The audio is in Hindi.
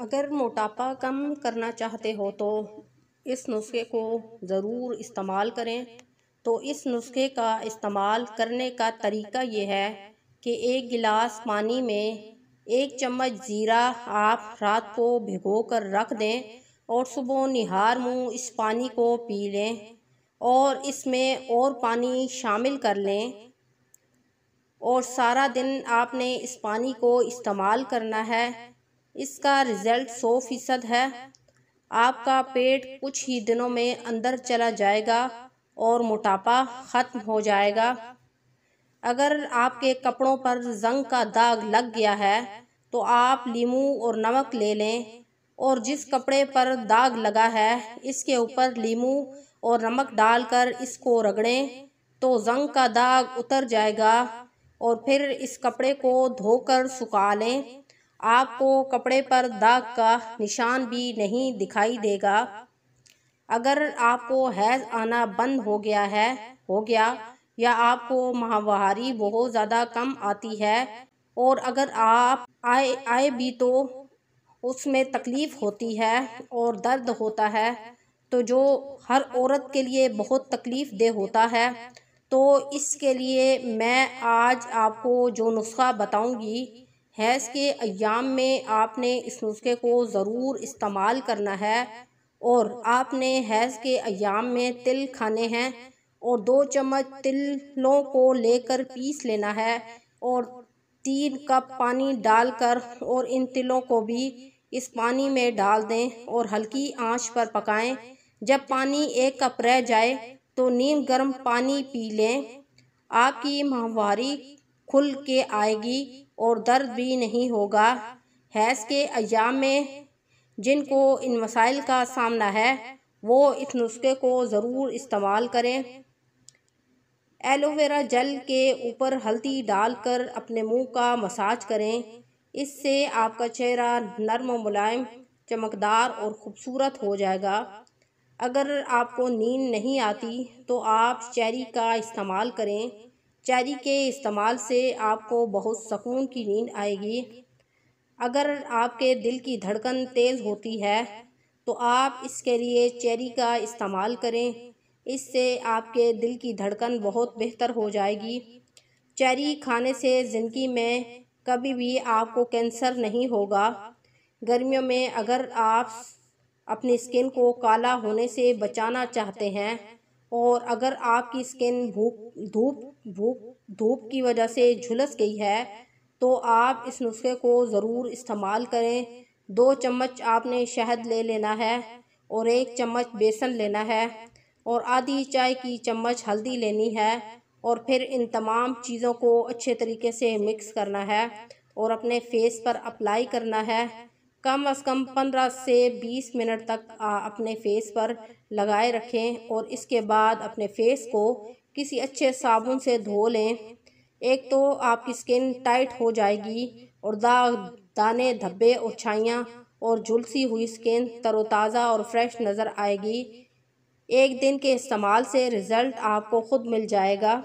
अगर मोटापा कम करना चाहते हो तो इस नुस्खे को ज़रूर इस्तेमाल करें तो इस नुस्खे का इस्तेमाल करने का तरीका ये है कि एक गिलास पानी में एक चम्मच ज़ीरा आप रात को भिगो कर रख दें और सुबह निहार मुँह इस पानी को पी लें और इसमें और पानी शामिल कर लें और सारा दिन आपने इस पानी को इस्तेमाल करना है इसका रिज़ल्ट सौ फीसद है आपका पेट कुछ ही दिनों में अंदर चला जाएगा और मोटापा ख़त्म हो जाएगा अगर आपके कपड़ों पर जंग का दाग लग गया है तो आप लीमू और नमक ले लें और जिस कपड़े पर दाग लगा है इसके ऊपर लीमू और नमक डालकर इसको रगड़ें तो जंग का दाग उतर जाएगा और फिर इस कपड़े को धोकर सुखा लें आपको कपड़े पर दाग का निशान भी नहीं दिखाई देगा अगर आपको हैज़ आना बंद हो गया है हो गया या आपको माहवारी बहुत ज़्यादा कम आती है और अगर आप आए आए भी तो उसमें तकलीफ़ होती है और दर्द होता है तो जो हर औरत के लिए बहुत तकलीफ़ देह होता है तो इसके लिए मैं आज आपको जो नुस्खा बताऊंगी हैज़ के अयाम में आपने इस नुस्खे को ज़रूर इस्तेमाल करना है और आपने हैज़ के अयाम में तिल खाने हैं और दो चम्मच तिलों को लेकर पीस लेना है और तीन कप पानी डालकर और इन तिलों को भी इस पानी में डाल दें और हल्की आंच पर पकाएं जब पानी एक कप रह जाए तो नीम गर्म पानी पी लें आपकी माहवारी खुल के आएगी और दर्द भी नहीं होगा हैज़ के अयाम में जिनको इन मसाइल का सामना है वो इस नुस्खे को ज़रूर इस्तेमाल करें एलोवेरा जल के ऊपर हल्दी डालकर अपने मुंह का मसाज करें इससे आपका चेहरा नरम मुलायम चमकदार और ख़ूबसूरत हो जाएगा अगर आपको नींद नहीं आती तो आप चेरी का इस्तेमाल करें चेरी के इस्तेमाल से आपको बहुत सुकून की नींद आएगी अगर आपके दिल की धड़कन तेज़ होती है तो आप इसके लिए चेरी का इस्तेमाल करें इससे आपके दिल की धड़कन बहुत बेहतर हो जाएगी चेरी खाने से ज़िंदगी में कभी भी आपको कैंसर नहीं होगा गर्मियों में अगर आप अपनी स्किन को काला होने से बचाना चाहते हैं और अगर आपकी स्किन भूख धूप भूख धूप की वजह से झुलस गई है तो आप इस नुस्खे को ज़रूर इस्तेमाल करें दो चम्मच आपने शहद ले लेना है और एक चम्मच बेसन लेना है और आधी चाय की चम्मच हल्दी लेनी है और फिर इन तमाम चीज़ों को अच्छे तरीके से मिक्स करना है और अपने फेस पर अप्लाई करना है कम अज़ कम पंद्रह से बीस मिनट तक अपने फेस पर लगाए रखें और इसके बाद अपने फेस को किसी अच्छे साबुन से धो लें एक तो आपकी स्किन टाइट हो जाएगी और दाग दाने धब्बे और छाइयाँ और झुलसी हुई स्किन तरोताज़ा और फ्रेश नज़र आएगी एक दिन के इस्तेमाल से रिज़ल्ट आपको ख़ुद मिल जाएगा